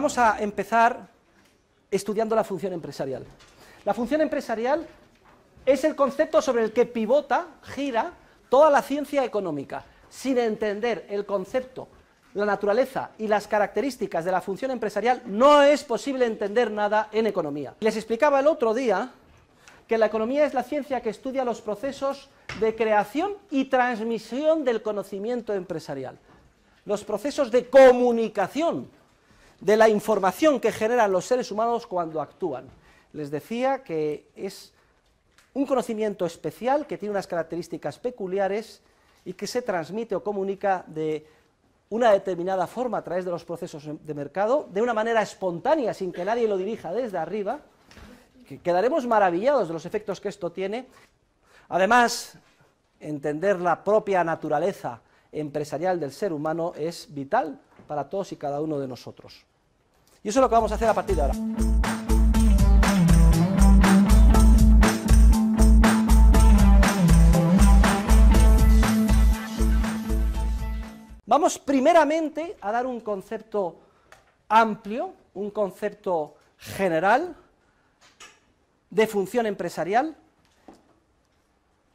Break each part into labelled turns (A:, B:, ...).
A: Vamos a empezar estudiando la función empresarial. La función empresarial es el concepto sobre el que pivota, gira, toda la ciencia económica. Sin entender el concepto, la naturaleza y las características de la función empresarial, no es posible entender nada en economía. Les explicaba el otro día que la economía es la ciencia que estudia los procesos de creación y transmisión del conocimiento empresarial, los procesos de comunicación de la información que generan los seres humanos cuando actúan. Les decía que es un conocimiento especial que tiene unas características peculiares y que se transmite o comunica de una determinada forma a través de los procesos de mercado, de una manera espontánea, sin que nadie lo dirija desde arriba, quedaremos maravillados de los efectos que esto tiene. Además, entender la propia naturaleza empresarial del ser humano es vital para todos y cada uno de nosotros. Y eso es lo que vamos a hacer a partir de ahora. Vamos primeramente a dar un concepto amplio, un concepto general de función empresarial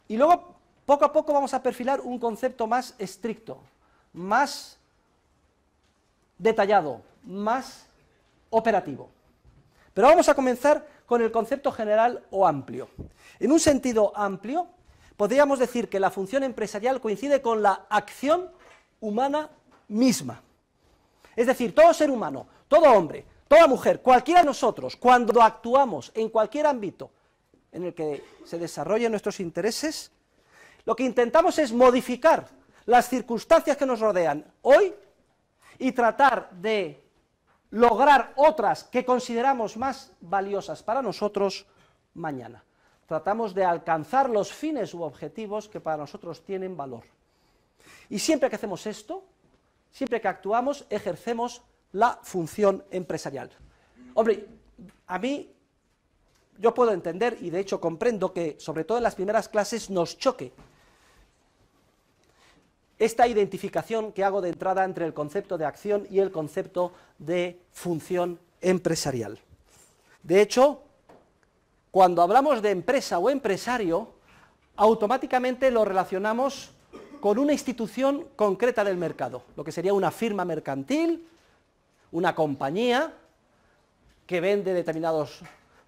A: y luego poco a poco vamos a perfilar un concepto más estricto, más detallado, más operativo. Pero vamos a comenzar con el concepto general o amplio. En un sentido amplio, podríamos decir que la función empresarial coincide con la acción humana misma. Es decir, todo ser humano, todo hombre, toda mujer, cualquiera de nosotros, cuando actuamos en cualquier ámbito en el que se desarrollen nuestros intereses, lo que intentamos es modificar las circunstancias que nos rodean hoy y tratar de lograr otras que consideramos más valiosas para nosotros mañana. Tratamos de alcanzar los fines u objetivos que para nosotros tienen valor. Y siempre que hacemos esto, siempre que actuamos, ejercemos la función empresarial. Hombre, a mí yo puedo entender y de hecho comprendo que sobre todo en las primeras clases nos choque esta identificación que hago de entrada entre el concepto de acción y el concepto de función empresarial. De hecho, cuando hablamos de empresa o empresario, automáticamente lo relacionamos con una institución concreta del mercado, lo que sería una firma mercantil, una compañía que vende determinados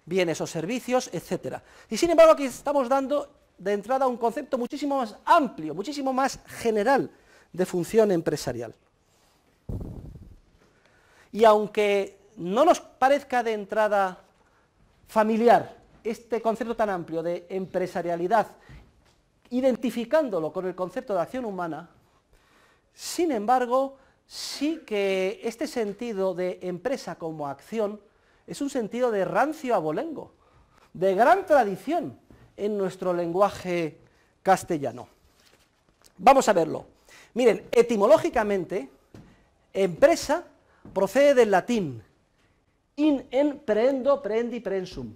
A: bienes o servicios, etc. Y sin embargo aquí estamos dando de entrada un concepto muchísimo más amplio, muchísimo más general de función empresarial. Y aunque no nos parezca de entrada familiar este concepto tan amplio de empresarialidad, identificándolo con el concepto de acción humana, sin embargo, sí que este sentido de empresa como acción es un sentido de rancio abolengo, de gran tradición en nuestro lenguaje castellano. Vamos a verlo. Miren, etimológicamente, empresa procede del latín in en preendo, preendi, preensum,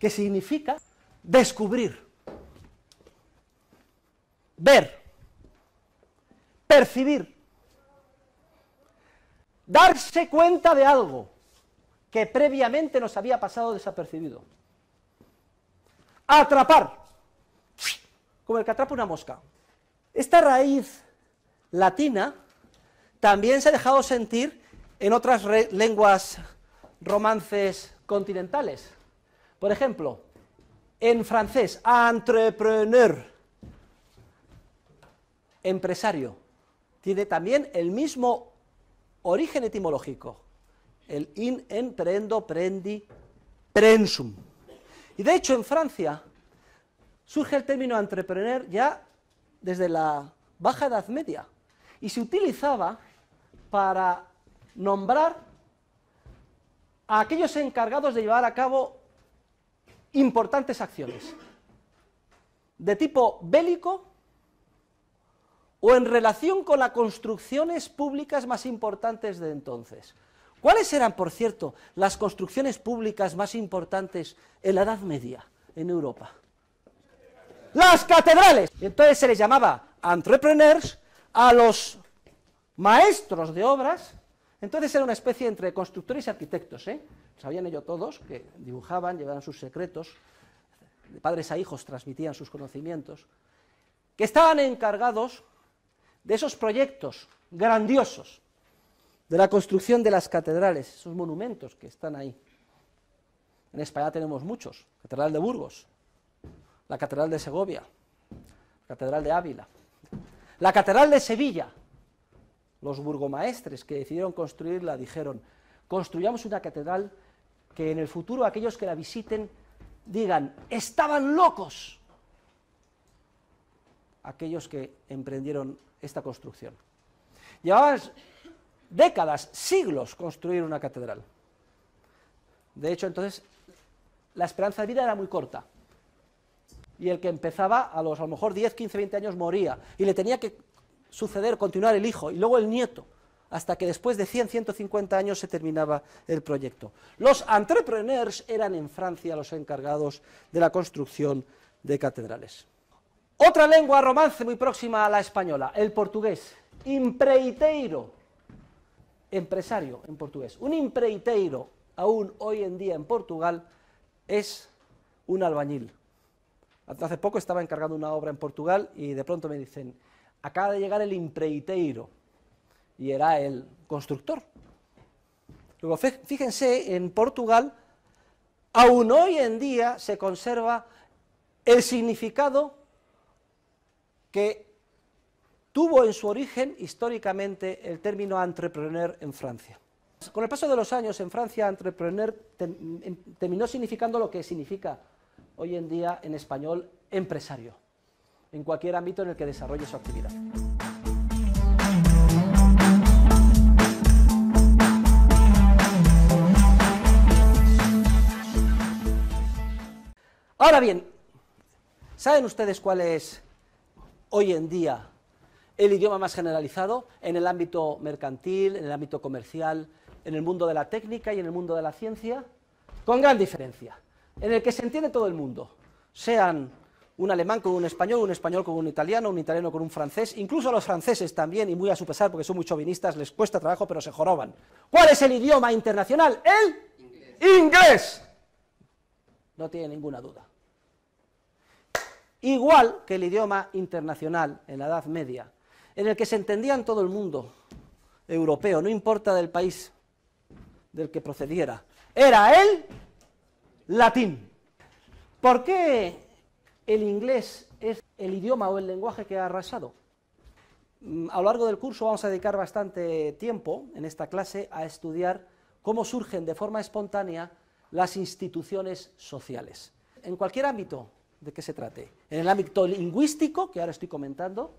A: que significa descubrir, ver, percibir, darse cuenta de algo que previamente nos había pasado desapercibido atrapar, como el que atrapa una mosca. Esta raíz latina también se ha dejado sentir en otras lenguas romances continentales. Por ejemplo, en francés, entrepreneur, empresario, tiene también el mismo origen etimológico, el in, emprendo prendi, prensum. Y de hecho en Francia surge el término entrepreneur ya desde la Baja Edad Media y se utilizaba para nombrar a aquellos encargados de llevar a cabo importantes acciones de tipo bélico o en relación con las construcciones públicas más importantes de entonces. ¿Cuáles eran, por cierto, las construcciones públicas más importantes en la Edad Media en Europa? Las catedrales. Entonces se les llamaba entrepreneurs a los maestros de obras. Entonces era una especie entre constructores y arquitectos. ¿eh? Sabían ellos todos, que dibujaban, llevaban sus secretos, de padres a hijos transmitían sus conocimientos, que estaban encargados de esos proyectos grandiosos de la construcción de las catedrales, esos monumentos que están ahí. En España tenemos muchos, Catedral de Burgos, la Catedral de Segovia, la Catedral de Ávila, la Catedral de Sevilla. Los burgomaestres que decidieron construirla dijeron, construyamos una catedral que en el futuro aquellos que la visiten digan, estaban locos aquellos que emprendieron esta construcción. Llevaban décadas, siglos construir una catedral. De hecho, entonces, la esperanza de vida era muy corta. Y el que empezaba a los a lo mejor 10, 15, 20 años moría. Y le tenía que suceder, continuar el hijo y luego el nieto. Hasta que después de 100, 150 años se terminaba el proyecto. Los entrepreneurs eran en Francia los encargados de la construcción de catedrales. Otra lengua romance muy próxima a la española, el portugués. Impreiteiro empresario en portugués. Un empreiteiro, aún hoy en día en Portugal, es un albañil. hace poco estaba encargando una obra en Portugal y de pronto me dicen, acaba de llegar el empreiteiro. Y era el constructor. Luego, fíjense, en Portugal, aún hoy en día se conserva el significado que tuvo en su origen históricamente el término entrepreneur en Francia. Con el paso de los años en Francia, entrepreneur terminó significando lo que significa hoy en día en español empresario, en cualquier ámbito en el que desarrolle su actividad. Ahora bien, ¿saben ustedes cuál es hoy en día el idioma más generalizado en el ámbito mercantil, en el ámbito comercial, en el mundo de la técnica y en el mundo de la ciencia, con gran diferencia, en el que se entiende todo el mundo, sean un alemán con un español, un español con un italiano, un italiano con un francés, incluso los franceses también, y muy a su pesar porque son muy chauvinistas, les cuesta trabajo pero se joroban. ¿Cuál es el idioma internacional? El inglés. No tiene ninguna duda. Igual que el idioma internacional en la Edad Media en el que se entendía en todo el mundo europeo, no importa del país del que procediera. Era el latín. ¿Por qué el inglés es el idioma o el lenguaje que ha arrasado? Mm, a lo largo del curso vamos a dedicar bastante tiempo en esta clase a estudiar cómo surgen de forma espontánea las instituciones sociales. En cualquier ámbito de que se trate, en el ámbito lingüístico, que ahora estoy comentando,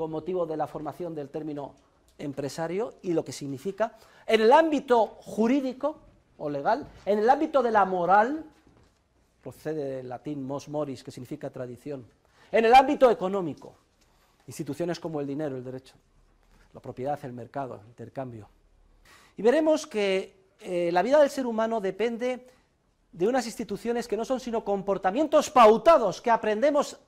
A: con motivo de la formación del término empresario y lo que significa. En el ámbito jurídico o legal, en el ámbito de la moral, procede del latín mos moris, que significa tradición. En el ámbito económico, instituciones como el dinero, el derecho, la propiedad, el mercado, el intercambio. Y veremos que eh, la vida del ser humano depende de unas instituciones que no son sino comportamientos pautados que aprendemos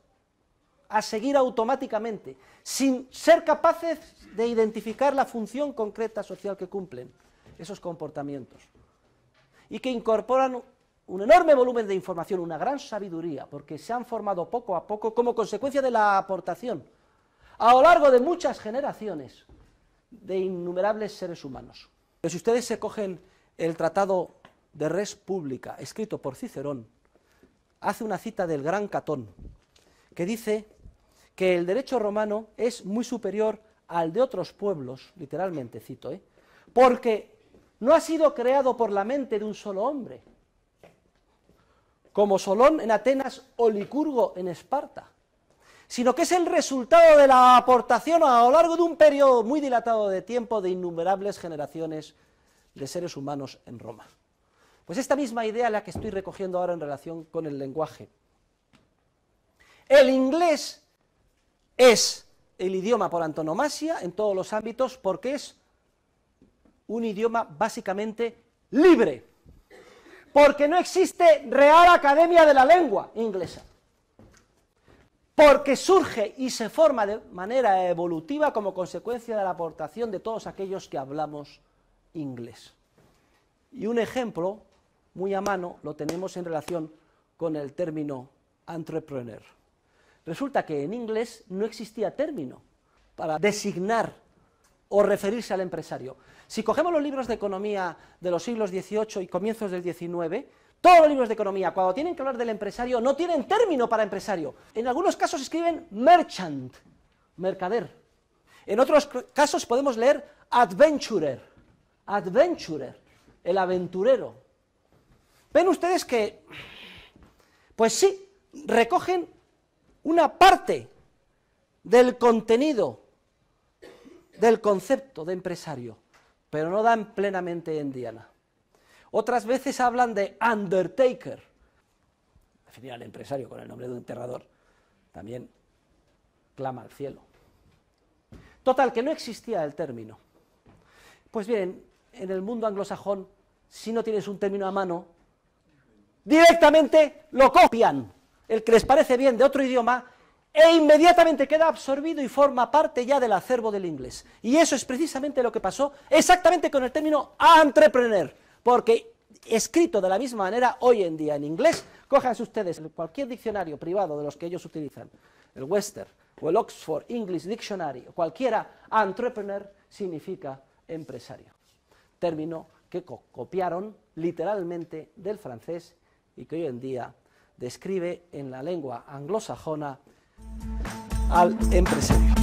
A: a seguir automáticamente, sin ser capaces de identificar la función concreta social que cumplen esos comportamientos. Y que incorporan un enorme volumen de información, una gran sabiduría, porque se han formado poco a poco como consecuencia de la aportación a lo largo de muchas generaciones de innumerables seres humanos. Pero si ustedes se cogen el tratado de res pública, escrito por Cicerón, hace una cita del gran Catón, que dice que el derecho romano es muy superior al de otros pueblos, literalmente cito, ¿eh? porque no ha sido creado por la mente de un solo hombre, como Solón en Atenas o Licurgo en Esparta, sino que es el resultado de la aportación a lo largo de un periodo muy dilatado de tiempo de innumerables generaciones de seres humanos en Roma. Pues esta misma idea la que estoy recogiendo ahora en relación con el lenguaje. El inglés es el idioma por antonomasia en todos los ámbitos porque es un idioma básicamente libre, porque no existe Real Academia de la Lengua Inglesa, porque surge y se forma de manera evolutiva como consecuencia de la aportación de todos aquellos que hablamos inglés. Y un ejemplo muy a mano lo tenemos en relación con el término entrepreneur. Resulta que en inglés no existía término para designar o referirse al empresario. Si cogemos los libros de economía de los siglos XVIII y comienzos del XIX, todos los libros de economía, cuando tienen que hablar del empresario, no tienen término para empresario. En algunos casos escriben merchant, mercader. En otros casos podemos leer adventurer, adventurer, el aventurero. Ven ustedes que, pues sí, recogen una parte del contenido del concepto de empresario, pero no dan plenamente en Diana. Otras veces hablan de undertaker, definir al empresario con el nombre de un enterrador, también clama al cielo. Total, que no existía el término. Pues bien, en el mundo anglosajón, si no tienes un término a mano, directamente lo copian el que les parece bien de otro idioma, e inmediatamente queda absorbido y forma parte ya del acervo del inglés. Y eso es precisamente lo que pasó exactamente con el término entrepreneur, porque escrito de la misma manera hoy en día en inglés, cojan ustedes cualquier diccionario privado de los que ellos utilizan, el Western o el Oxford English Dictionary, cualquiera, entrepreneur significa empresario. Término que copiaron literalmente del francés y que hoy en día describe en la lengua anglosajona al empresario.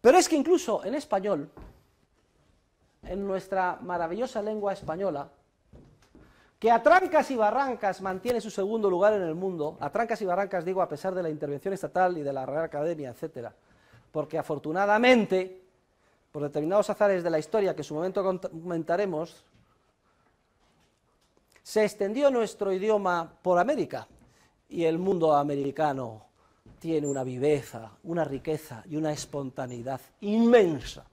A: Pero es que incluso en español, en nuestra maravillosa lengua española, que a trancas y barrancas mantiene su segundo lugar en el mundo, a trancas y barrancas digo a pesar de la intervención estatal y de la Real Academia, etcétera, porque afortunadamente, por determinados azares de la historia que en su momento comentaremos, se extendió nuestro idioma por América y el mundo americano tiene una viveza, una riqueza y una espontaneidad inmensa,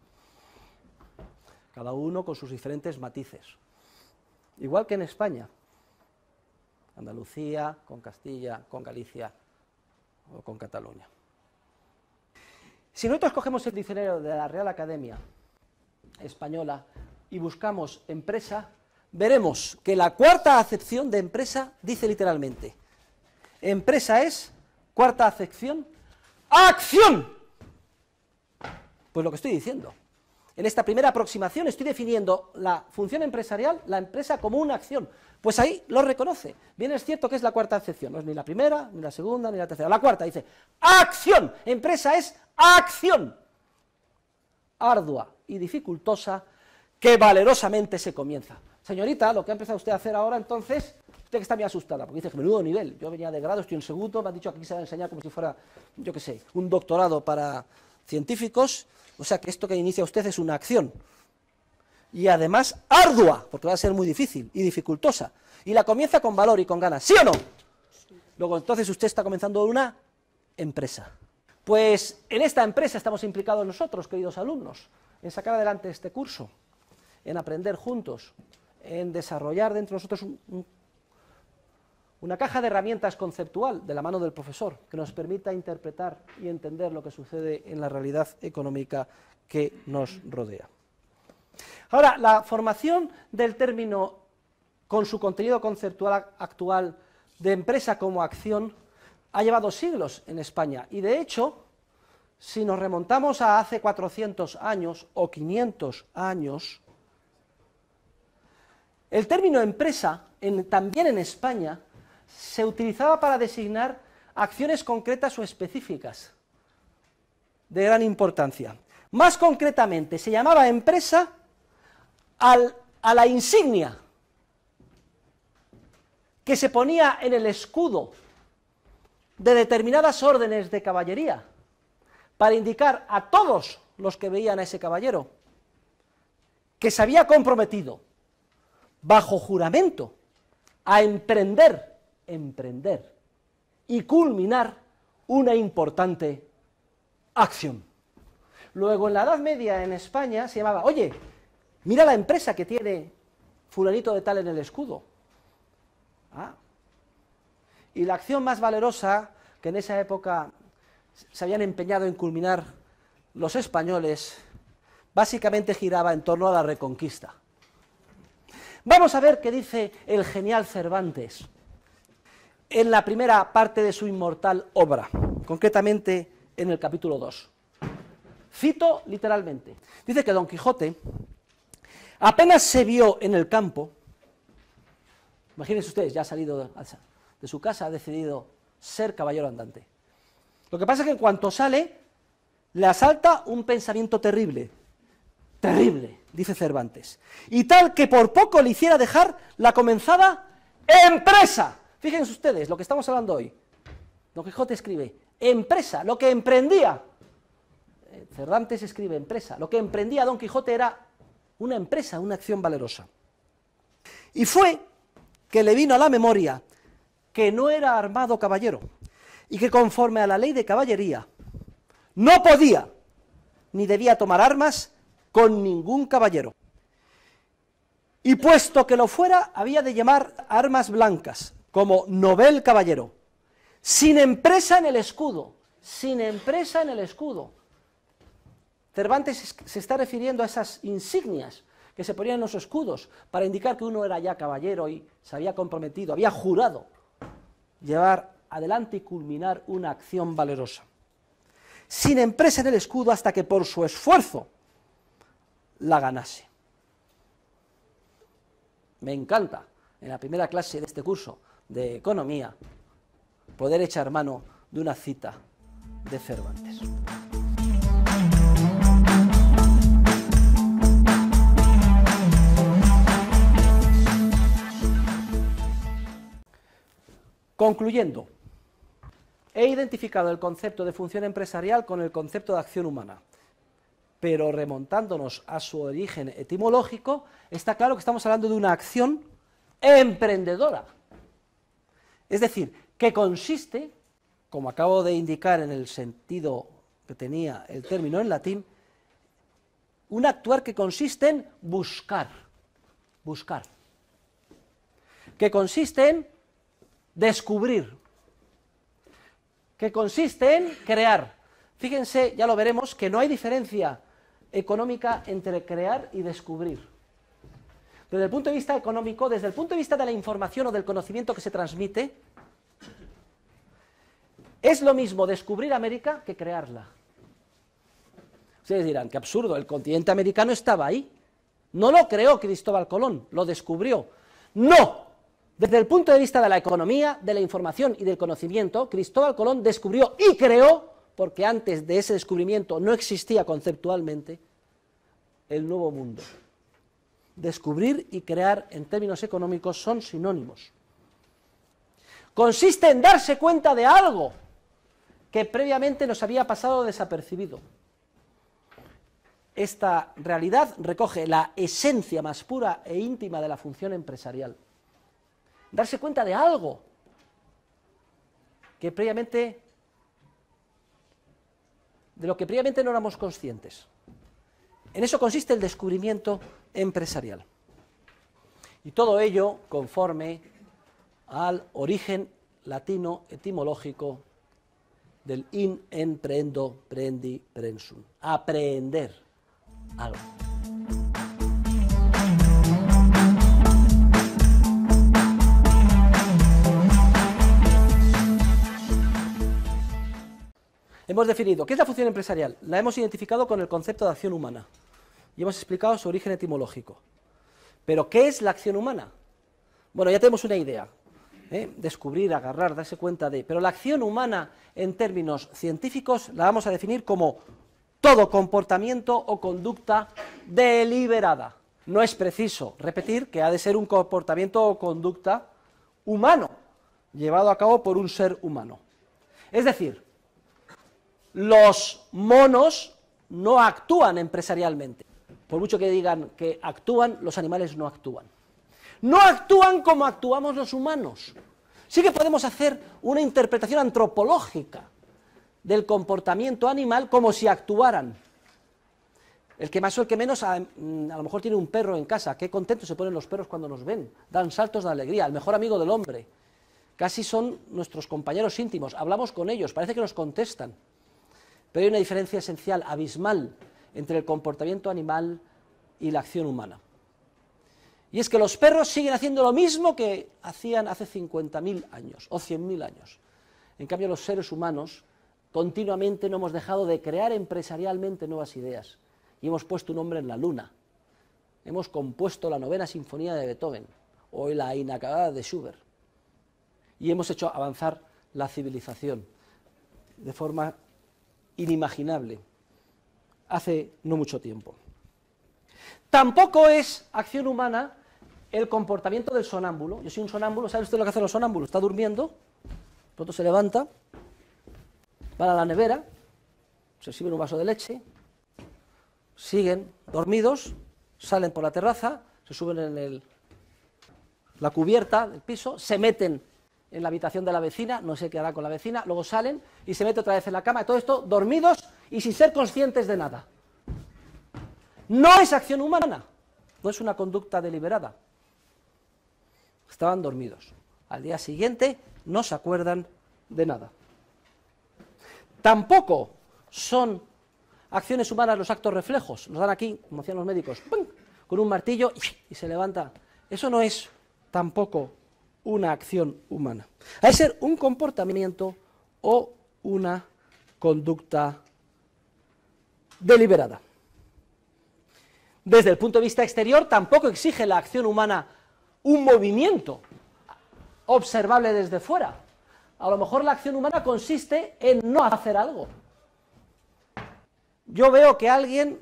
A: cada uno con sus diferentes matices. Igual que en España, Andalucía, con Castilla, con Galicia o con Cataluña. Si nosotros cogemos el diccionario de la Real Academia Española y buscamos empresa, veremos que la cuarta acepción de empresa dice literalmente, empresa es, cuarta acepción, acción. Pues lo que estoy diciendo en esta primera aproximación estoy definiendo la función empresarial, la empresa como una acción. Pues ahí lo reconoce. Bien es cierto que es la cuarta excepción. no es ni la primera, ni la segunda, ni la tercera. La cuarta dice, acción, empresa es acción. Ardua y dificultosa que valerosamente se comienza. Señorita, lo que ha empezado usted a hacer ahora entonces, usted que está muy asustada, porque dice que menudo nivel, yo venía de grado, estoy en segundo, me han dicho que aquí se va a enseñar como si fuera, yo qué sé, un doctorado para científicos, o sea que esto que inicia usted es una acción. Y además ardua, porque va a ser muy difícil y dificultosa. Y la comienza con valor y con ganas, ¿sí o no? Luego entonces usted está comenzando una empresa. Pues en esta empresa estamos implicados nosotros, queridos alumnos, en sacar adelante este curso, en aprender juntos, en desarrollar dentro de nosotros un una caja de herramientas conceptual de la mano del profesor que nos permita interpretar y entender lo que sucede en la realidad económica que nos rodea. Ahora, la formación del término con su contenido conceptual actual de empresa como acción ha llevado siglos en España y de hecho, si nos remontamos a hace 400 años o 500 años, el término empresa también en España se utilizaba para designar acciones concretas o específicas de gran importancia. Más concretamente, se llamaba empresa a la insignia que se ponía en el escudo de determinadas órdenes de caballería para indicar a todos los que veían a ese caballero que se había comprometido bajo juramento a emprender emprender y culminar una importante acción. Luego, en la Edad Media en España se llamaba, oye, mira la empresa que tiene fulanito de tal en el escudo. Ah. Y la acción más valerosa que en esa época se habían empeñado en culminar los españoles, básicamente giraba en torno a la reconquista. Vamos a ver qué dice el genial Cervantes en la primera parte de su inmortal obra, concretamente en el capítulo 2. Cito literalmente. Dice que Don Quijote apenas se vio en el campo, imagínense ustedes, ya ha salido de su casa, ha decidido ser caballero andante. Lo que pasa es que en cuanto sale, le asalta un pensamiento terrible, terrible, dice Cervantes, y tal que por poco le hiciera dejar la comenzada empresa Fíjense ustedes lo que estamos hablando hoy. Don Quijote escribe, empresa, lo que emprendía. Eh, Cervantes escribe empresa. Lo que emprendía Don Quijote era una empresa, una acción valerosa. Y fue que le vino a la memoria que no era armado caballero y que conforme a la ley de caballería no podía ni debía tomar armas con ningún caballero. Y puesto que lo fuera, había de llamar armas blancas, como novel caballero, sin empresa en el escudo, sin empresa en el escudo. Cervantes se está refiriendo a esas insignias que se ponían en los escudos para indicar que uno era ya caballero y se había comprometido, había jurado llevar adelante y culminar una acción valerosa. Sin empresa en el escudo hasta que por su esfuerzo la ganase. Me encanta, en la primera clase de este curso, de economía, poder echar mano de una cita de Cervantes. Concluyendo, he identificado el concepto de función empresarial con el concepto de acción humana, pero remontándonos a su origen etimológico, está claro que estamos hablando de una acción emprendedora, es decir, que consiste, como acabo de indicar en el sentido que tenía el término en latín, un actuar que consiste en buscar, buscar, que consiste en descubrir, que consiste en crear. Fíjense, ya lo veremos, que no hay diferencia económica entre crear y descubrir desde el punto de vista económico, desde el punto de vista de la información o del conocimiento que se transmite, es lo mismo descubrir América que crearla. Ustedes dirán, qué absurdo, el continente americano estaba ahí. No lo creó Cristóbal Colón, lo descubrió. No, desde el punto de vista de la economía, de la información y del conocimiento, Cristóbal Colón descubrió y creó, porque antes de ese descubrimiento no existía conceptualmente, el nuevo mundo descubrir y crear en términos económicos son sinónimos. Consiste en darse cuenta de algo que previamente nos había pasado desapercibido. Esta realidad recoge la esencia más pura e íntima de la función empresarial. Darse cuenta de algo que previamente de lo que previamente no éramos conscientes. En eso consiste el descubrimiento empresarial. Y todo ello conforme al origen latino etimológico del in, emprendo, prendi, prensum. Aprender algo. Hemos definido, ¿qué es la función empresarial? La hemos identificado con el concepto de acción humana y hemos explicado su origen etimológico. Pero, ¿qué es la acción humana? Bueno, ya tenemos una idea. ¿eh? Descubrir, agarrar, darse cuenta de... Pero la acción humana, en términos científicos, la vamos a definir como todo comportamiento o conducta deliberada. No es preciso repetir que ha de ser un comportamiento o conducta humano, llevado a cabo por un ser humano. Es decir, los monos no actúan empresarialmente. Por mucho que digan que actúan, los animales no actúan. No actúan como actuamos los humanos. Sí que podemos hacer una interpretación antropológica del comportamiento animal como si actuaran. El que más o el que menos, a, mm, lo mejor tiene un perro en casa. Qué contentos se ponen los perros cuando nos ven. Dan saltos de alegría. El mejor amigo del hombre. Casi son nuestros compañeros íntimos. Hablamos con ellos. Parece que nos contestan. Pero hay una diferencia esencial, abismal, entre el comportamiento animal y la acción humana. Y es que los perros siguen haciendo lo mismo que hacían hace 50.000 años o 100.000 años. En cambio, los seres humanos continuamente no hemos dejado de crear empresarialmente nuevas ideas y hemos puesto un hombre en la luna. Hemos compuesto la novena sinfonía de Beethoven o la inacabada de Schubert y hemos hecho avanzar la civilización de forma inimaginable hace no mucho tiempo. Tampoco es acción humana el comportamiento del sonámbulo. Yo soy un sonámbulo, ¿sabe usted lo que hacen los sonámbulos? Está durmiendo, pronto se levanta, van a la nevera, se sirven un vaso de leche, siguen dormidos, salen por la terraza, se suben en el, la cubierta del piso, se meten en la habitación de la vecina, no sé qué hará con la vecina, luego salen y se mete otra vez en la cama, y todo esto dormidos y sin ser conscientes de nada. No es acción humana, no es una conducta deliberada. Estaban dormidos. Al día siguiente no se acuerdan de nada. Tampoco son acciones humanas los actos reflejos. Nos dan aquí, como decían los médicos, con un martillo y se levanta. Eso no es tampoco una acción humana. Hay que ser un comportamiento o una conducta deliberada. Desde el punto de vista exterior, tampoco exige la acción humana un movimiento observable desde fuera. A lo mejor la acción humana consiste en no hacer algo. Yo veo que alguien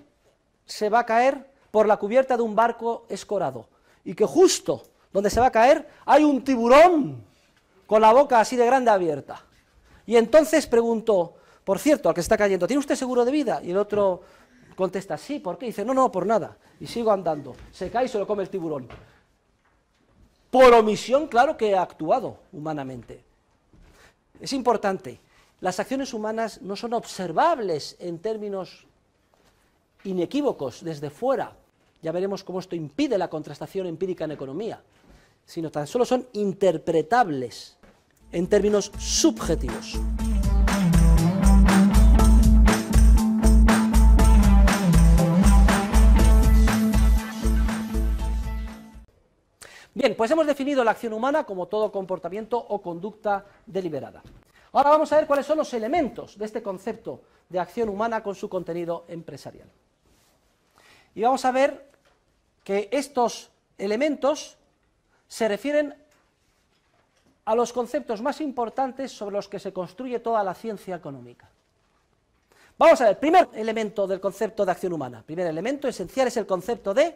A: se va a caer por la cubierta de un barco escorado y que justo donde se va a caer hay un tiburón con la boca así de grande abierta. Y entonces pregunto, por cierto, al que está cayendo, ¿tiene usted seguro de vida? Y el otro contesta, sí, ¿por qué? dice, no, no, por nada. Y sigo andando. Se cae y se lo come el tiburón. Por omisión, claro que ha actuado humanamente. Es importante. Las acciones humanas no son observables en términos inequívocos desde fuera. Ya veremos cómo esto impide la contrastación empírica en economía, sino tan solo son interpretables en términos subjetivos. Bien, pues hemos definido la acción humana como todo comportamiento o conducta deliberada. Ahora vamos a ver cuáles son los elementos de este concepto de acción humana con su contenido empresarial. Y vamos a ver que estos elementos se refieren a los conceptos más importantes sobre los que se construye toda la ciencia económica. Vamos a ver, primer elemento del concepto de acción humana. Primer elemento esencial es el concepto de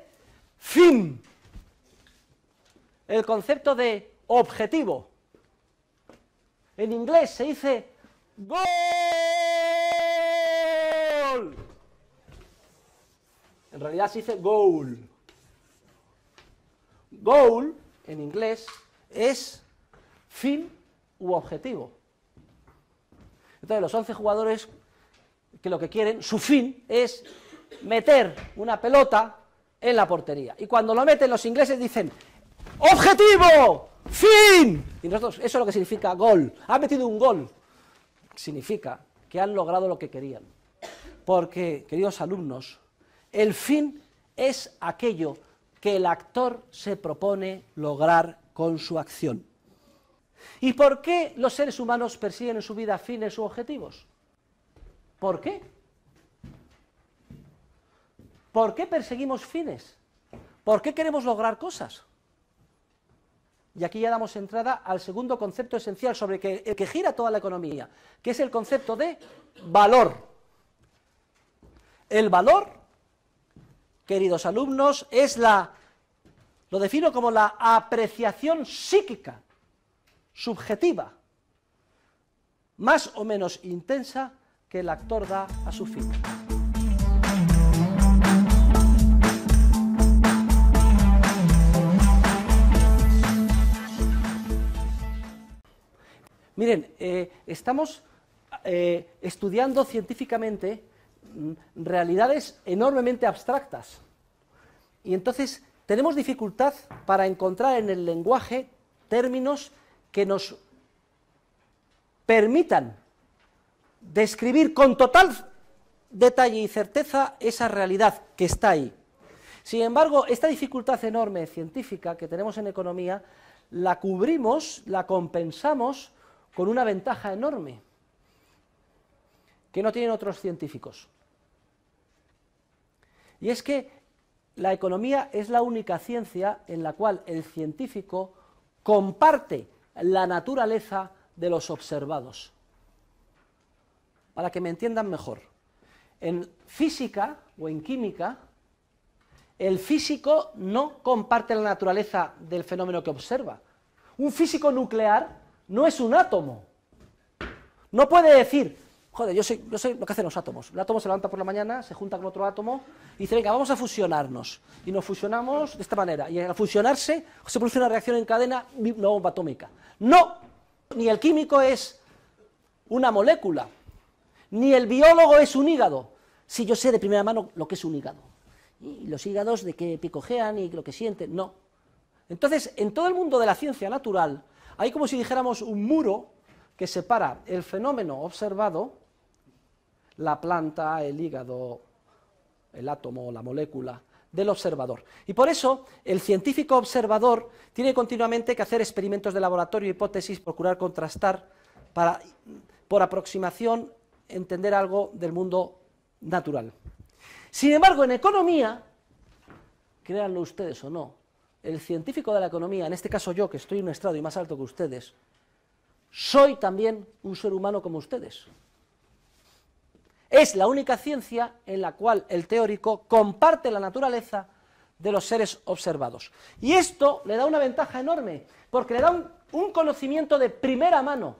A: fin el concepto de objetivo. En inglés se dice goal. En realidad se dice goal. Goal, en inglés, es fin u objetivo. Entonces, los 11 jugadores que lo que quieren, su fin es meter una pelota en la portería. Y cuando lo meten, los ingleses dicen ¡Objetivo! ¡Fin! Y eso es lo que significa gol. Han metido un gol. Significa que han logrado lo que querían. Porque, queridos alumnos, el fin es aquello que el actor se propone lograr con su acción. ¿Y por qué los seres humanos persiguen en su vida fines u objetivos? ¿Por qué? ¿Por qué perseguimos fines? ¿Por qué queremos lograr cosas? Y aquí ya damos entrada al segundo concepto esencial sobre el que gira toda la economía, que es el concepto de valor. El valor, queridos alumnos, es la, lo defino como la apreciación psíquica, subjetiva, más o menos intensa que el actor da a su fin. Miren, eh, estamos eh, estudiando científicamente mm, realidades enormemente abstractas. Y entonces tenemos dificultad para encontrar en el lenguaje términos que nos permitan describir con total detalle y certeza esa realidad que está ahí. Sin embargo, esta dificultad enorme científica que tenemos en economía la cubrimos, la compensamos con una ventaja enorme que no tienen otros científicos. Y es que la economía es la única ciencia en la cual el científico comparte la naturaleza de los observados. Para que me entiendan mejor. En física o en química, el físico no comparte la naturaleza del fenómeno que observa. Un físico nuclear no es un átomo. No puede decir, joder, yo sé, sé lo que hacen los átomos. El átomo se levanta por la mañana, se junta con otro átomo y dice, venga, vamos a fusionarnos. Y nos fusionamos de esta manera. Y al fusionarse se produce una reacción en cadena, una bomba atómica. No, ni el químico es una molécula, ni el biólogo es un hígado. Si yo sé de primera mano lo que es un hígado. Y los hígados de qué picojean y lo que sienten, no. Entonces, en todo el mundo de la ciencia natural, hay como si dijéramos un muro que separa el fenómeno observado, la planta, el hígado, el átomo, la molécula, del observador. Y por eso el científico observador tiene continuamente que hacer experimentos de laboratorio, hipótesis, procurar contrastar para, por aproximación, entender algo del mundo natural. Sin embargo, en economía, créanlo ustedes o no, el científico de la economía, en este caso yo, que estoy en un estrado y más alto que ustedes, soy también un ser humano como ustedes. Es la única ciencia en la cual el teórico comparte la naturaleza de los seres observados. Y esto le da una ventaja enorme, porque le da un, un conocimiento de primera mano,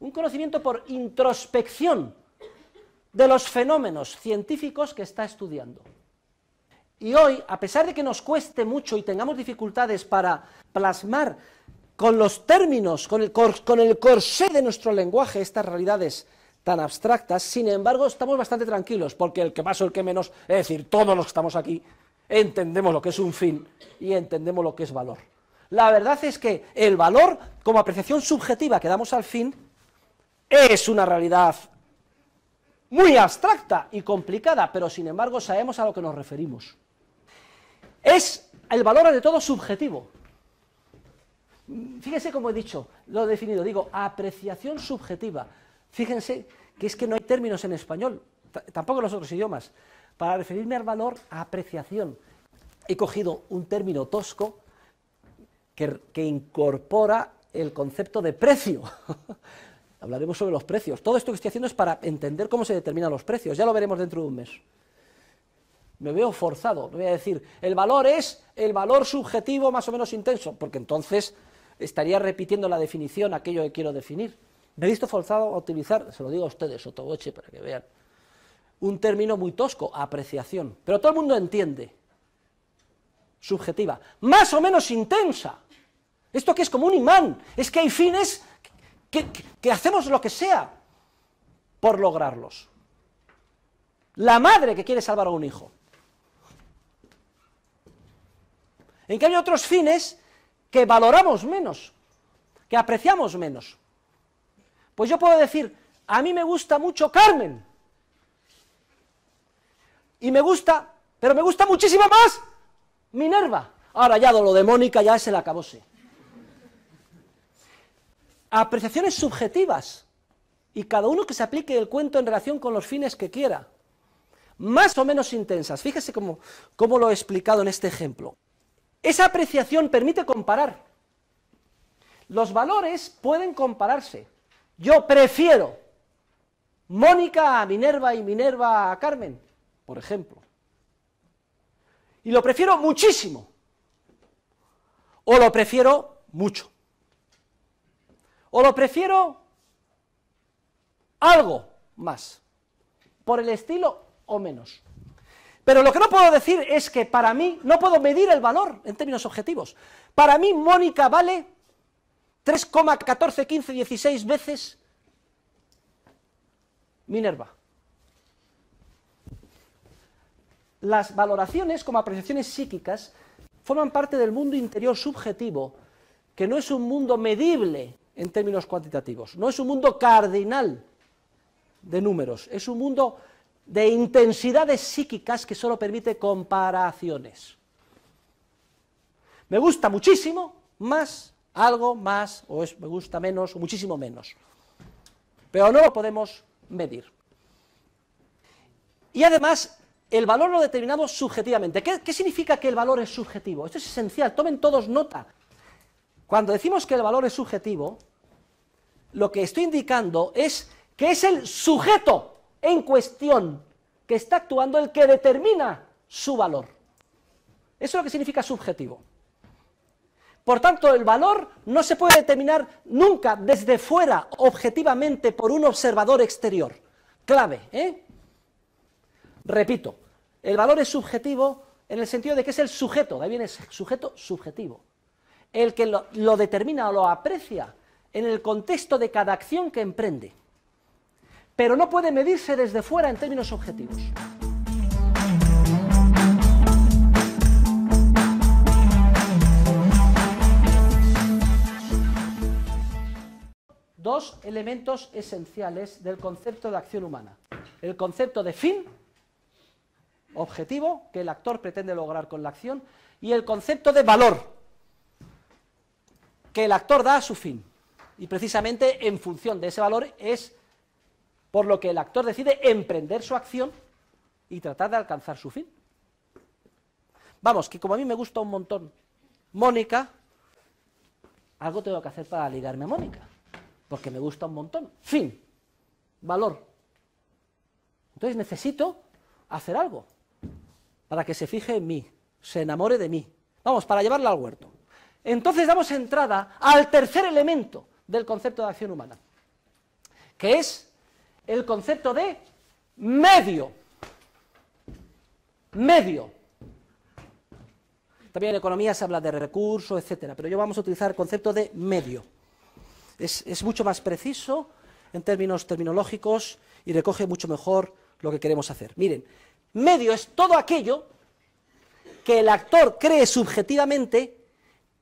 A: un conocimiento por introspección de los fenómenos científicos que está estudiando. Y hoy, a pesar de que nos cueste mucho y tengamos dificultades para plasmar con los términos, con el, con el corsé de nuestro lenguaje estas realidades tan abstractas, sin embargo estamos bastante tranquilos, porque el que más o el que menos, es decir, todos los que estamos aquí, entendemos lo que es un fin y entendemos lo que es valor. La verdad es que el valor, como apreciación subjetiva que damos al fin, es una realidad muy abstracta y complicada, pero sin embargo sabemos a lo que nos referimos. Es el valor de todo subjetivo. Fíjense como he dicho, lo he definido, digo apreciación subjetiva. Fíjense que es que no hay términos en español, tampoco en los otros idiomas, para referirme al valor a apreciación. He cogido un término tosco que, que incorpora el concepto de precio. Hablaremos sobre los precios. Todo esto que estoy haciendo es para entender cómo se determinan los precios. Ya lo veremos dentro de un mes me veo forzado, me voy a decir, el valor es el valor subjetivo más o menos intenso, porque entonces estaría repitiendo la definición, aquello que quiero definir. Me he visto forzado a utilizar, se lo digo a ustedes, Otoboche, para que vean, un término muy tosco, apreciación, pero todo el mundo entiende, subjetiva, más o menos intensa. Esto que es como un imán, es que hay fines que hacemos lo que sea por lograrlos. La madre que quiere salvar a un hijo, En que hay otros fines que valoramos menos, que apreciamos menos. Pues yo puedo decir, a mí me gusta mucho Carmen. Y me gusta, pero me gusta muchísimo más Minerva. Ahora ya lo de Mónica ya se acabó acabó. Apreciaciones subjetivas. Y cada uno que se aplique el cuento en relación con los fines que quiera. Más o menos intensas. Fíjese cómo, cómo lo he explicado en este ejemplo. Esa apreciación permite comparar. Los valores pueden compararse. Yo prefiero Mónica a Minerva y Minerva a Carmen, por ejemplo. Y lo prefiero muchísimo. O lo prefiero mucho. O lo prefiero algo más. Por el estilo o menos. Pero lo que no puedo decir es que para mí, no puedo medir el valor en términos objetivos. Para mí Mónica vale 3,141516 veces Minerva. Las valoraciones como apreciaciones psíquicas forman parte del mundo interior subjetivo, que no es un mundo medible en términos cuantitativos, no es un mundo cardinal de números, es un mundo de intensidades psíquicas que solo permite comparaciones. Me gusta muchísimo más algo más, o es, me gusta menos, o muchísimo menos. Pero no lo podemos medir. Y además, el valor lo determinamos subjetivamente. ¿Qué, ¿Qué, significa que el valor es subjetivo? Esto es esencial, tomen todos nota. Cuando decimos que el valor es subjetivo, lo que estoy indicando es que es el sujeto en cuestión que está actuando el que determina su valor. Eso es lo que significa subjetivo. Por tanto, el valor no se puede determinar nunca desde fuera, objetivamente, por un observador exterior. Clave, ¿eh? Repito, el valor es subjetivo en el sentido de que es el sujeto, de ahí viene sujeto subjetivo, el que lo determina o lo aprecia en el contexto de cada acción que emprende pero no puede medirse desde fuera en términos objetivos. Dos elementos esenciales del concepto de acción humana. El concepto de fin, objetivo, que el actor pretende lograr con la acción, y el concepto de valor, que el actor da a su fin. Y precisamente en función de ese valor es por lo que el actor decide emprender su acción y tratar de alcanzar su fin. Vamos, que como a mí me gusta un montón Mónica, algo tengo que hacer para ligarme a Mónica, porque me gusta un montón. Fin, valor. Entonces necesito hacer algo para que se fije en mí, se enamore de mí. Vamos, para llevarla al huerto. Entonces damos entrada al tercer elemento del concepto de acción humana, que es el concepto de medio. Medio. También en economía se habla de recurso, etcétera, pero yo vamos a utilizar el concepto de medio. es mucho más preciso en términos terminológicos y recoge mucho mejor lo que queremos hacer. Miren, medio es todo aquello que el actor cree subjetivamente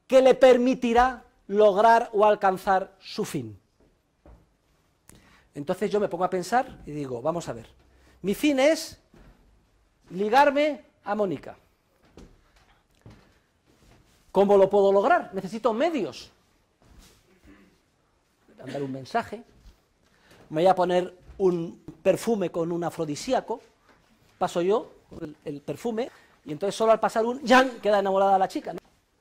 A: que le permitirá lograr o alcanzar su fin. Entonces yo me pongo a pensar y digo, vamos a ver, mi fin es ligarme a Mónica. ¿Cómo lo puedo lograr? Necesito medios. Mandar un mensaje. Me voy a poner un perfume con un afrodisíaco. Paso yo el, perfume y entonces solo al pasar un yan queda enamorada la chica.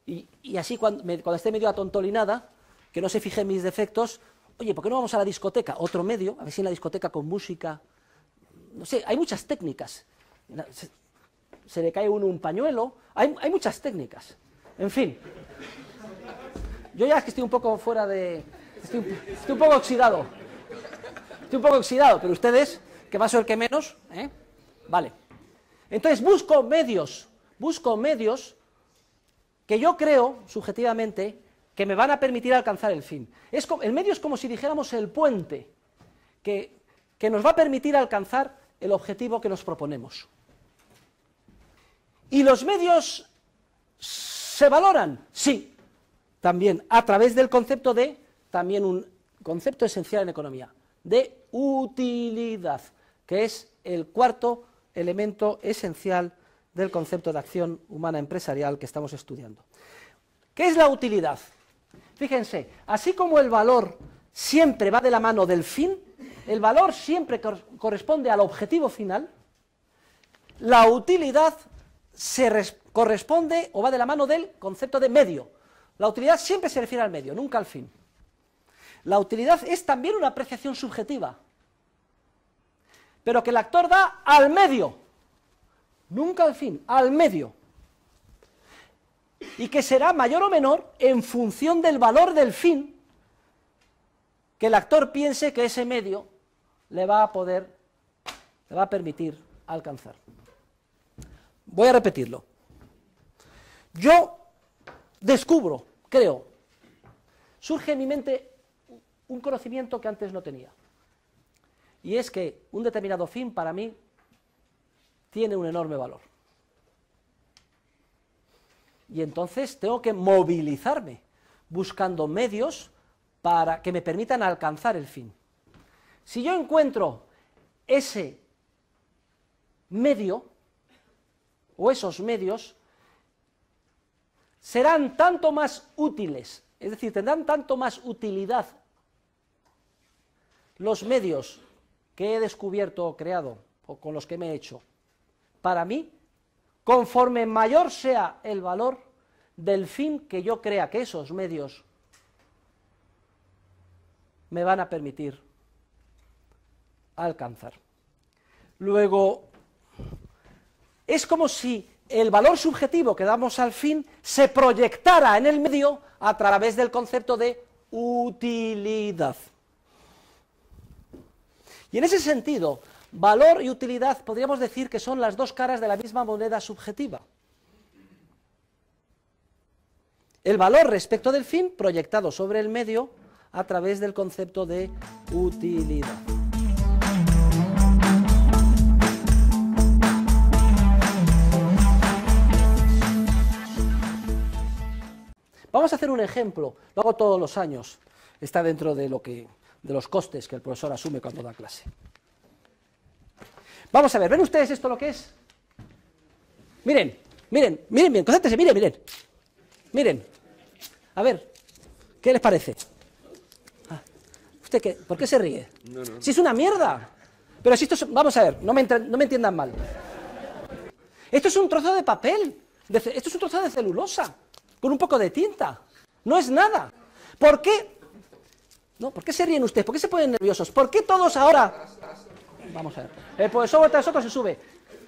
A: Y, así cuando, cuando esté medio atontolinada, que no se fije en mis defectos, Oye, ¿por qué no vamos a la discoteca? Otro medio, a ver si en la discoteca con música. No sé, hay muchas técnicas. Se, le cae uno un pañuelo. Hay, muchas técnicas. En fin. Yo ya es que estoy un poco fuera de. Estoy, un poco oxidado. Estoy un poco oxidado, pero ustedes, que más o el que menos, ¿eh? Vale. Entonces busco medios, busco medios que yo creo, subjetivamente, que me van a permitir alcanzar el fin. el medio es como si dijéramos el puente que, que nos va a permitir alcanzar el objetivo que nos proponemos. ¿Y los medios se valoran? Sí, también a través del concepto de, también un concepto esencial en economía, de utilidad, que es el cuarto elemento esencial del concepto de acción humana empresarial que estamos estudiando. ¿Qué es la utilidad? Fíjense, así como el valor siempre va de la mano del fin, el valor siempre corresponde al objetivo final, la utilidad se corresponde o va de la mano del concepto de medio. La utilidad siempre se refiere al medio, nunca al fin. La utilidad es también una apreciación subjetiva, pero que el actor da al medio, nunca al fin, al medio y que será mayor o menor en función del valor del fin que el actor piense que ese medio le va a poder, le va a permitir alcanzar. Voy a repetirlo. Yo descubro, creo, surge en mi mente un conocimiento que antes no tenía. Y es que un determinado fin para mí tiene un enorme valor y entonces tengo que movilizarme buscando medios para que me permitan alcanzar el fin. Si yo encuentro ese medio o esos medios, serán tanto más útiles, es decir, tendrán tanto más utilidad los medios que he descubierto o creado o con los que me he hecho para mí conforme mayor sea el valor del fin que yo crea que esos medios me van a permitir alcanzar. Luego, es como si el valor subjetivo que damos al fin se proyectara en el medio a través del concepto de utilidad. Y en ese sentido, Valor y utilidad podríamos decir que son las dos caras de la misma moneda subjetiva. El valor respecto del fin proyectado sobre el medio a través del concepto de utilidad. Vamos a hacer un ejemplo, lo hago todos los años, está dentro de, de los costes que el profesor asume cuando da clase. Vamos a ver, ¿ven ustedes esto lo que es? Miren, miren, miren bien, concéntrense, miren, miren. Miren. A ver, ¿qué les parece? Ah, ¿Usted qué? ¿Por qué se ríe? Si es una mierda. Pero si esto es, Vamos a ver, no me, no me entiendan mal. Esto es un trozo de papel. esto es un trozo de celulosa. Con un poco de tinta. No es nada. ¿Por qué? No, ¿por qué se ríen ustedes? ¿Por qué se ponen nerviosos? ¿Por qué todos ahora Vamos a ver. El profesor de Soto se sube.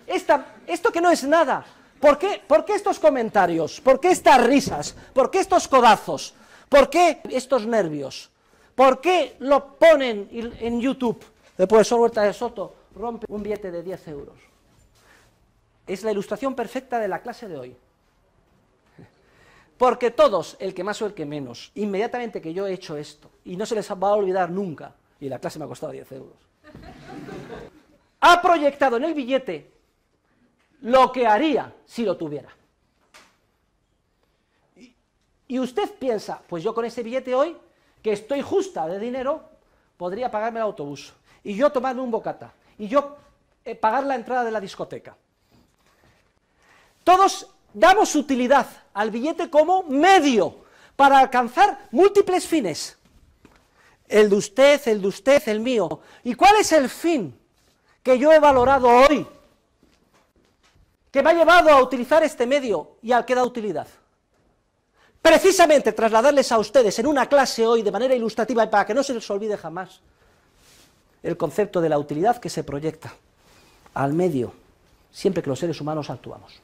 A: esto que no es nada. ¿Por qué, ¿Por qué estos comentarios? ¿Por qué estas risas? ¿Por qué estos codazos? ¿Por qué estos nervios? ¿Por qué lo ponen en YouTube? El profesor Vuelta de Soto rompe un billete de 10 euros. Es la ilustración perfecta de la clase de hoy. Porque todos, el que más o el que menos, inmediatamente que yo he hecho esto, y no se les va a olvidar nunca, y la clase me ha costado 10 euros ha proyectado en el billete lo que haría si lo tuviera. Y usted piensa, pues yo con ese billete hoy, que estoy justa de dinero, podría pagarme el autobús. Y yo tomarme un bocata. Y yo eh, pagar la entrada de la discoteca. Todos damos utilidad al billete como medio para alcanzar múltiples fines. El de usted, el de usted, el mío. ¿Y cuál es el fin que yo he valorado hoy, que me ha llevado a utilizar este medio y al que da utilidad. Precisamente trasladarles a ustedes en una clase hoy de manera ilustrativa y para que no se les olvide jamás el concepto de la utilidad que se proyecta al medio siempre que los seres humanos actuamos.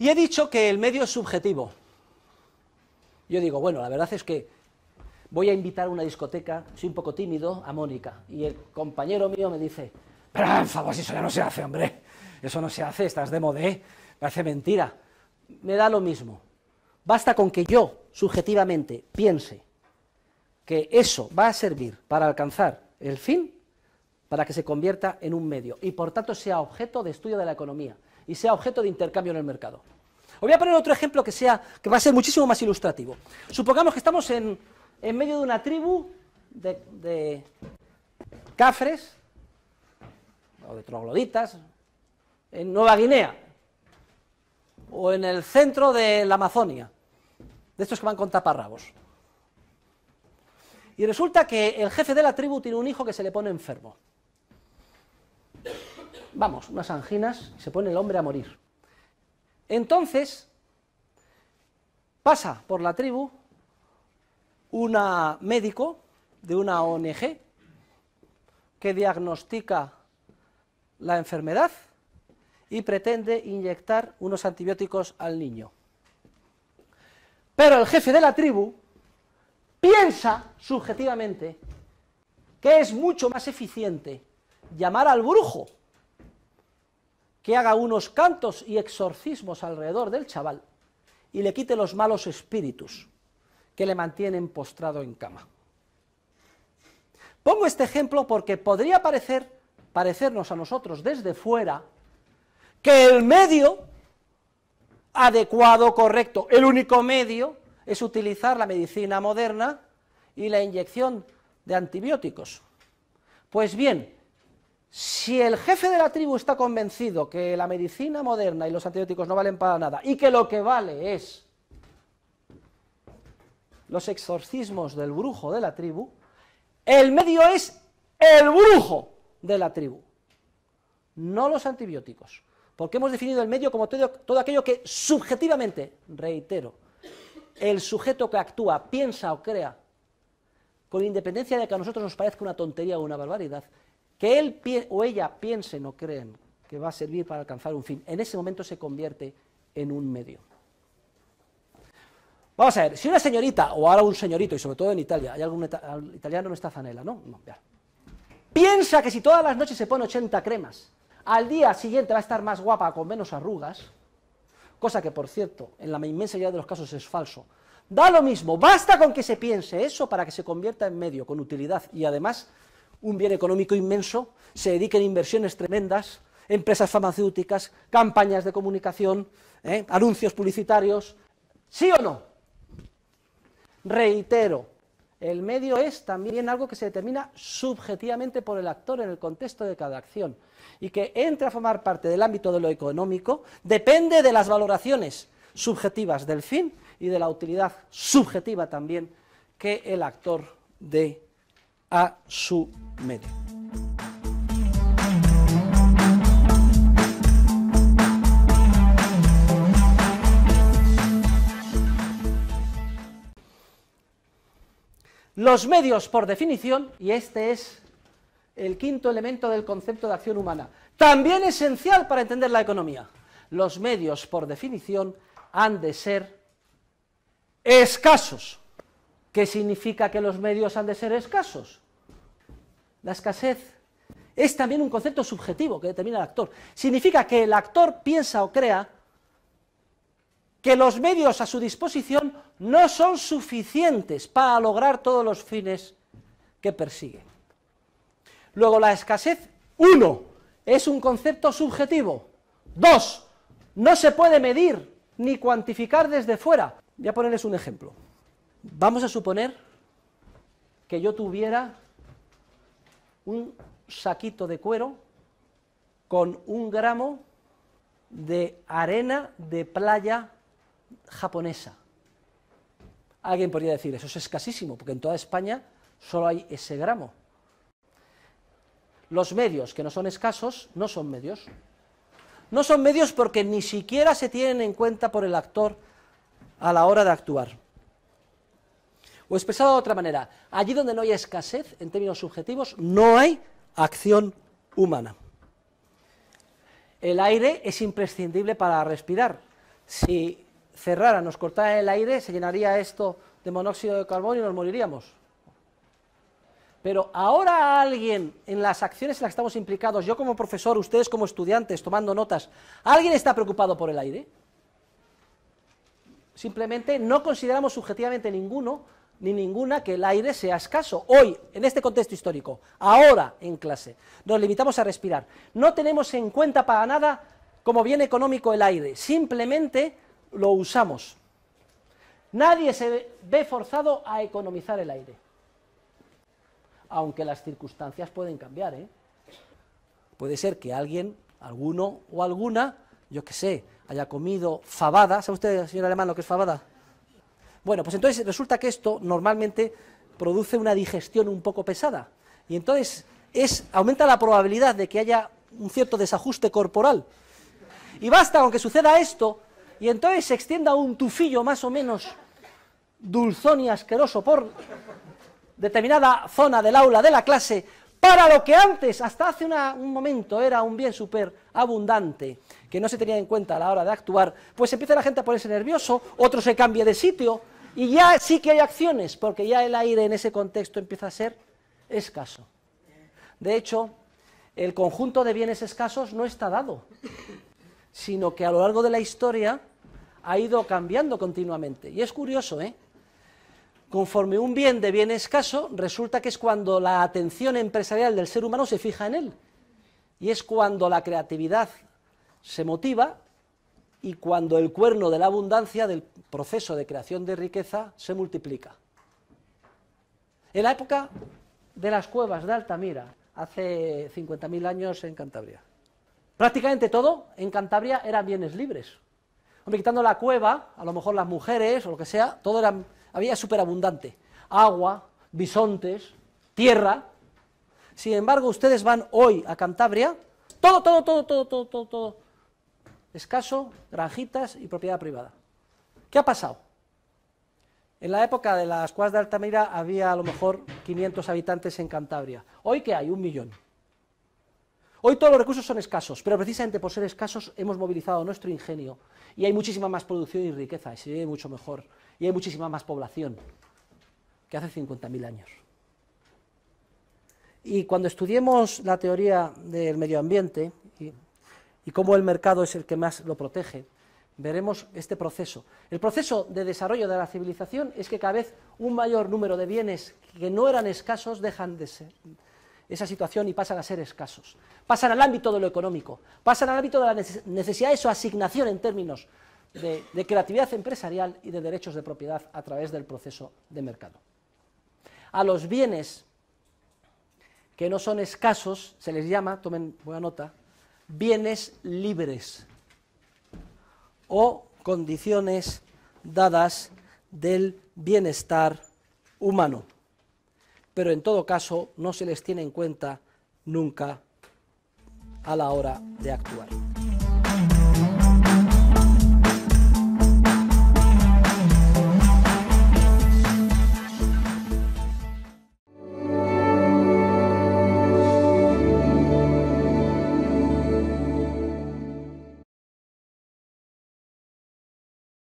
A: Y he dicho que el medio es subjetivo. Yo digo, bueno, la verdad es que voy a invitar a una discoteca, soy un poco tímido, a Mónica. Y el compañero mío me dice, pero por favor, eso ya no se hace, hombre. Eso no se hace, estás de modé, hace mentira. Me da lo mismo. Basta con que yo, subjetivamente, piense que eso va a servir para alcanzar el fin, para que se convierta en un medio y por tanto sea objeto de estudio de la economía y sea objeto de intercambio en el mercado. Os voy a poner otro ejemplo que, sea, que va a ser muchísimo más ilustrativo. Supongamos que estamos en en medio de una tribu de, cafres o de trogloditas en Nueva Guinea o en el centro de la Amazonia, de estos que van con taparrabos. Y resulta que el jefe de la tribu tiene un hijo que se le pone enfermo. Vamos, unas anginas, y se pone el hombre a morir. Entonces, pasa por la tribu un médico de una ONG que diagnostica la enfermedad y pretende inyectar unos antibióticos al niño. Pero el jefe de la tribu piensa subjetivamente que es mucho más eficiente llamar al brujo que haga unos cantos y exorcismos alrededor del chaval y le quite los malos espíritus que le mantienen postrado en cama. Pongo este ejemplo porque podría parecer, parecernos a nosotros desde fuera que el medio adecuado, correcto, el único medio es utilizar la medicina moderna y la inyección de antibióticos. Pues bien, si el jefe de la tribu está convencido que la medicina moderna y los antibióticos no valen para nada y que lo que vale es los exorcismos del brujo de la tribu, el medio es el brujo de la tribu, no los antibióticos, porque hemos definido el medio como todo, aquello que subjetivamente, reitero, el sujeto que actúa, piensa o crea, con independencia de que a nosotros nos parezca una tontería o una barbaridad, que él o ella piensen o creen que va a servir para alcanzar un fin, en ese momento se convierte en un medio. Vamos a ver, si una señorita, o ahora un señorito, y sobre todo en Italia, hay algún italiano en esta zanela, ¿no? ya. Piensa que si todas las noches se pone 80 cremas, al día siguiente va a estar más guapa con menos arrugas, cosa que, por cierto, en la inmensa mayoría de los casos es falso. Da lo mismo, basta con que se piense eso para que se convierta en medio, con utilidad y además un bien económico inmenso, se dediquen inversiones tremendas, empresas farmacéuticas, campañas de comunicación, ¿eh? anuncios publicitarios. ¿Sí o no? Reitero, el medio es también algo que se determina subjetivamente por el actor en el contexto de cada acción y que entra a formar parte del ámbito de lo económico, depende de las valoraciones subjetivas del fin y de la utilidad subjetiva también que el actor dé a su medio. Los medios por definición, y este es el quinto elemento del concepto de acción humana, también esencial para entender la economía. Los medios por definición han de ser escasos. ¿Qué significa que los medios han de ser escasos? La escasez es también un concepto subjetivo que determina el actor. Significa que el actor piensa o crea que los medios a su disposición no son suficientes para lograr todos los fines que persigue. Luego, la escasez, uno, es un concepto subjetivo. Dos, no se puede medir ni cuantificar desde fuera. Voy a ponerles un ejemplo. Vamos a suponer que yo tuviera un saquito de cuero con un gramo de arena de playa japonesa. Alguien podría decir, eso es escasísimo, porque en toda España solo hay ese gramo. Los medios que no son escasos no son medios. No son medios porque ni siquiera se tienen en cuenta por el actor a la hora de actuar. O expresado de otra manera, allí donde no hay escasez, en términos subjetivos, no hay acción humana. El aire es imprescindible para respirar. Si cerrara, nos cortara el aire, se llenaría esto de monóxido de carbono y nos moriríamos. Pero ahora alguien en las acciones en las que estamos implicados, yo como profesor, ustedes como estudiantes tomando notas, ¿alguien está preocupado por el aire? Simplemente no consideramos subjetivamente ninguno ni ninguna que el aire sea escaso. Hoy, en este contexto histórico, ahora en clase, nos limitamos a respirar. No tenemos en cuenta para nada como bien económico el aire. Simplemente lo usamos. Nadie se ve forzado a economizar el aire. Aunque las circunstancias pueden cambiar. ¿eh? Puede ser que alguien, alguno o alguna, yo que sé, haya comido fabada. ¿Sabe usted, señor Alemán, lo que es fabada? Bueno, pues entonces resulta que esto normalmente produce una digestión un poco pesada. Y entonces es, aumenta la probabilidad de que haya un cierto desajuste corporal. Y basta con que suceda esto y entonces se extienda un tufillo más o menos dulzón y asqueroso por determinada zona del aula de la clase para lo que antes, hasta hace un momento, era un bien súper abundante, que no se tenía en cuenta a la hora de actuar, pues empieza la gente a ponerse nervioso, otro se cambia de sitio, y ya sí que hay acciones, porque ya el aire en ese contexto empieza a ser escaso. De hecho, el conjunto de bienes escasos no está dado, sino que a lo largo de la historia ha ido cambiando continuamente. Y es curioso, ¿eh? Conforme un bien de bien escaso, resulta que es cuando la atención empresarial del ser humano se fija en él. Y es cuando la creatividad se motiva y cuando el cuerno de la abundancia del proceso de creación de riqueza se multiplica. En la época de las cuevas de Altamira, hace 50.000 años en Cantabria. Prácticamente todo en Cantabria eran bienes libres. Hombre, quitando la cueva, a lo mejor las mujeres o lo que sea, todo era, había superabundante. Agua, bisontes, tierra. Sin embargo, ustedes van hoy a Cantabria, todo, todo, todo, todo, todo, todo, todo. Escaso, granjitas y propiedad privada. ¿Qué ha pasado? En la época de las cuadras de Altamira había a lo mejor 500 habitantes en Cantabria. Hoy que hay un millón. Hoy todos los recursos son escasos, pero precisamente por ser escasos hemos movilizado nuestro ingenio y hay muchísima más producción y riqueza, y se vive mucho mejor, y hay muchísima más población que hace 50.000 años. Y cuando estudiemos la teoría del medio ambiente y, cómo el mercado es el que más lo protege, veremos este proceso. El proceso de desarrollo de la civilización es que cada vez un mayor número de bienes que no eran escasos dejan de ser esa situación y pasan a ser escasos. Pasan al ámbito de lo económico, pasan al ámbito de la necesidad de su asignación en términos de, de creatividad empresarial y de derechos de propiedad a través del proceso de mercado. A los bienes que no son escasos se les llama, tomen buena nota, bienes libres o condiciones dadas del bienestar humano pero en todo caso no se les tiene en cuenta nunca a la hora de actuar.